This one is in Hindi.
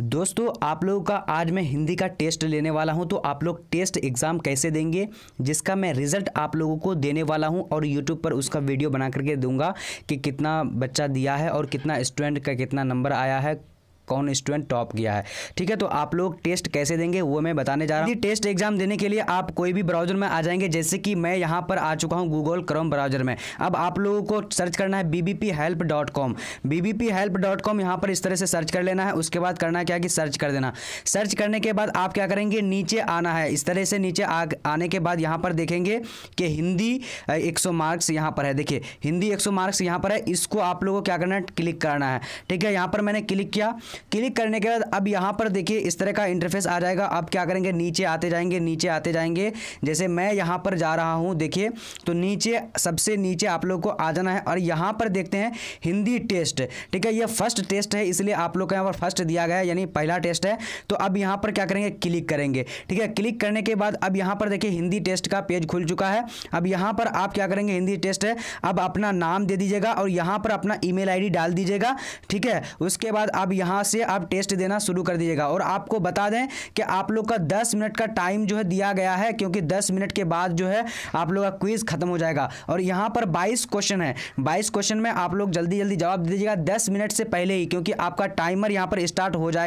दोस्तों आप लोगों का आज मैं हिंदी का टेस्ट लेने वाला हूं तो आप लोग टेस्ट एग्ज़ाम कैसे देंगे जिसका मैं रिज़ल्ट आप लोगों को देने वाला हूं और यूट्यूब पर उसका वीडियो बना करके दूंगा कि कितना बच्चा दिया है और कितना स्टूडेंट का कितना नंबर आया है कौन स्टूडेंट टॉप किया है ठीक है तो आप लोग टेस्ट कैसे देंगे वो मैं बताने जा रहा हूँ टेस्ट एग्जाम देने के लिए आप कोई भी ब्राउजर में आ जाएंगे जैसे कि मैं यहाँ पर आ चुका हूँ गूगल क्रोम ब्राउजर में अब आप लोगों को सर्च करना है B B P help dot com B B P help dot com यहाँ पर इस तरह से सर्च कर लेना है उसके बाद करना क्या कि सर्च कर देना सर्च करने के बाद आप क्या करेंगे नीचे आना है इस तरह से नीचे आ, आने के बाद यहाँ पर देखेंगे कि हिंदी एक मार्क्स यहाँ पर है देखिए हिंदी एक मार्क्स यहाँ पर है इसको आप लोगों को क्या करना है क्लिक करना है ठीक है यहाँ पर मैंने क्लिक किया क्लिक करने के बाद अब यहाँ पर देखिए इस तरह का इंटरफेस आ जाएगा आप क्या करेंगे नीचे आते जाएंगे नीचे आते जाएंगे जैसे मैं यहाँ पर जा रहा हूँ देखिए तो नीचे सबसे नीचे आप लोग को आ जाना है और यहाँ पर देखते हैं हिंदी टेस्ट ठीक है ये फर्स्ट टेस्ट है इसलिए आप लोग को यहाँ पर फर्स्ट दिया गया है यानी पहला टेस्ट है तो अब यहाँ पर क्या करेंगे क्लिक करेंगे ठीक है क्लिक करने के बाद अब यहाँ पर देखिए हिंदी टेस्ट का पेज खुल चुका है अब यहाँ पर आप क्या करेंगे हिंदी टेस्ट है अब अपना नाम दे दीजिएगा और यहाँ पर अपना ई मेल डाल दीजिएगा ठीक है उसके बाद अब यहाँ से आप टेस्ट देना शुरू कर दीजिएगा और आपको बता दें कि आप लोग का दस मिनट का टाइम जो है दिया गया है क्योंकि दस मिनट के बाद जो है आप लोग का क्विज खत्म हो जाएगा और यहाँ पर बाईस क्वेश्चन है बाईस क्वेश्चन में आप लोग जल्दी जल्दी जवाब दीजिएगा दस मिनट से पहले ही क्योंकि आपका टाइमर यहाँ पर स्टार्ट हो जाएगा